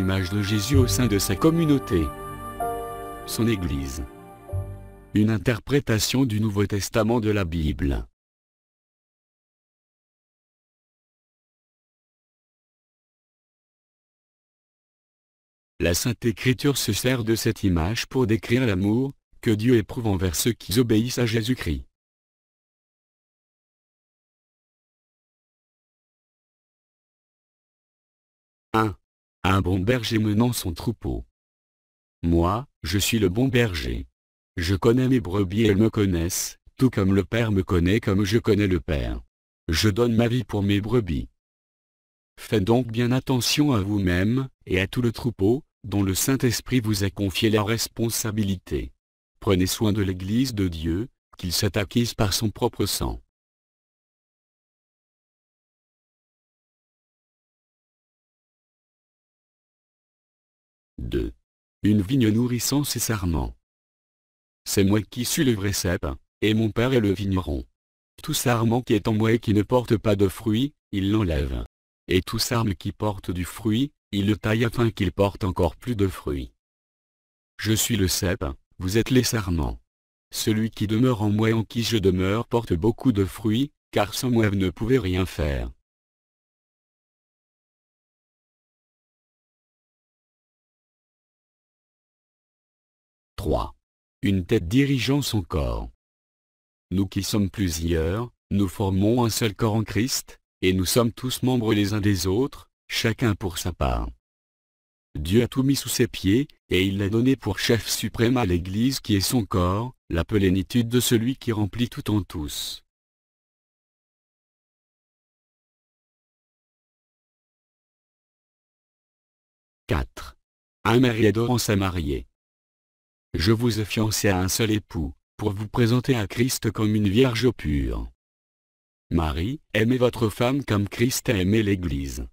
Image de Jésus au sein de sa communauté. Son Église. Une interprétation du Nouveau Testament de la Bible. La Sainte Écriture se sert de cette image pour décrire l'amour, que Dieu éprouve envers ceux qui obéissent à Jésus-Christ un bon berger menant son troupeau. Moi, je suis le bon berger. Je connais mes brebis et elles me connaissent, tout comme le Père me connaît comme je connais le Père. Je donne ma vie pour mes brebis. Faites donc bien attention à vous-même, et à tout le troupeau, dont le Saint-Esprit vous a confié la responsabilité. Prenez soin de l'Église de Dieu, qu'il s'est par son propre sang. Une vigne nourrissant ses sarments. C'est moi qui suis le vrai cep, et mon père est le vigneron. Tout sarment qui est en moi et qui ne porte pas de fruits, il l'enlève. Et tout sarme qui porte du fruit, il le taille afin qu'il porte encore plus de fruits. Je suis le cep, vous êtes les sarments. Celui qui demeure en moi et en qui je demeure porte beaucoup de fruits, car sans moi vous ne pouvez rien faire. 3. Une tête dirigeant son corps. Nous qui sommes plusieurs, nous formons un seul corps en Christ, et nous sommes tous membres les uns des autres, chacun pour sa part. Dieu a tout mis sous ses pieds, et il l'a donné pour chef suprême à l'Église qui est son corps, la plénitude de celui qui remplit tout en tous. « 4. Un mariador adorant sa mariée. Je vous ai fiancé à un seul époux, pour vous présenter à Christ comme une vierge pure. Marie, aimez votre femme comme Christ a aimé l'Église.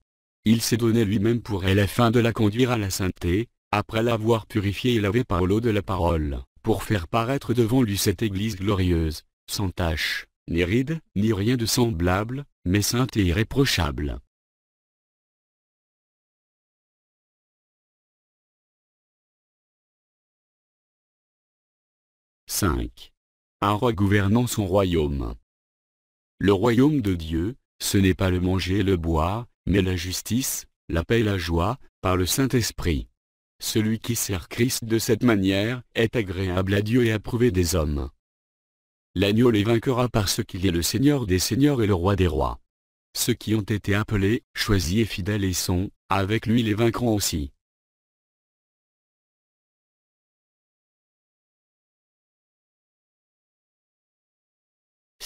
Il s'est donné lui-même pour elle afin de la conduire à la sainteté, après l'avoir purifiée et lavée par l'eau de la parole, pour faire paraître devant lui cette Église glorieuse, sans tache, ni ride, ni rien de semblable, mais sainte et irréprochable. 5. Un roi gouvernant son royaume. Le royaume de Dieu, ce n'est pas le manger et le boire, mais la justice, la paix et la joie, par le Saint-Esprit. Celui qui sert Christ de cette manière, est agréable à Dieu et approuvé des hommes. L'agneau les vainquera parce qu'il est le Seigneur des Seigneurs et le Roi des Rois. Ceux qui ont été appelés, choisis et fidèles et sont, avec lui les vaincront aussi.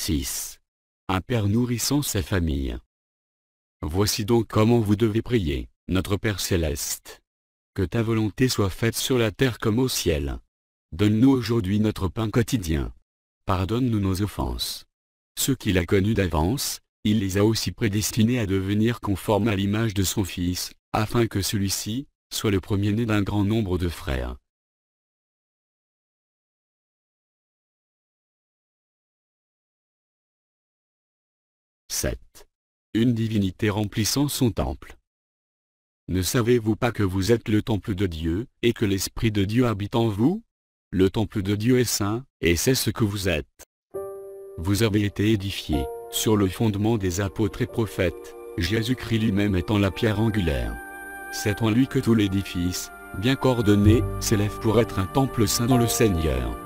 6. Un Père nourrissant sa famille. Voici donc comment vous devez prier, notre Père céleste. Que ta volonté soit faite sur la terre comme au ciel. Donne-nous aujourd'hui notre pain quotidien. Pardonne-nous nos offenses. Ceux qu'il a connu d'avance, il les a aussi prédestinés à devenir conformes à l'image de son Fils, afin que celui-ci, soit le premier-né d'un grand nombre de frères. Une divinité remplissant son temple. Ne savez-vous pas que vous êtes le temple de Dieu, et que l'Esprit de Dieu habite en vous Le temple de Dieu est saint, et c'est ce que vous êtes. Vous avez été édifié, sur le fondement des apôtres et prophètes, Jésus-Christ lui-même étant la pierre angulaire. C'est en lui que tout l'édifice, bien coordonné, s'élève pour être un temple saint dans le Seigneur.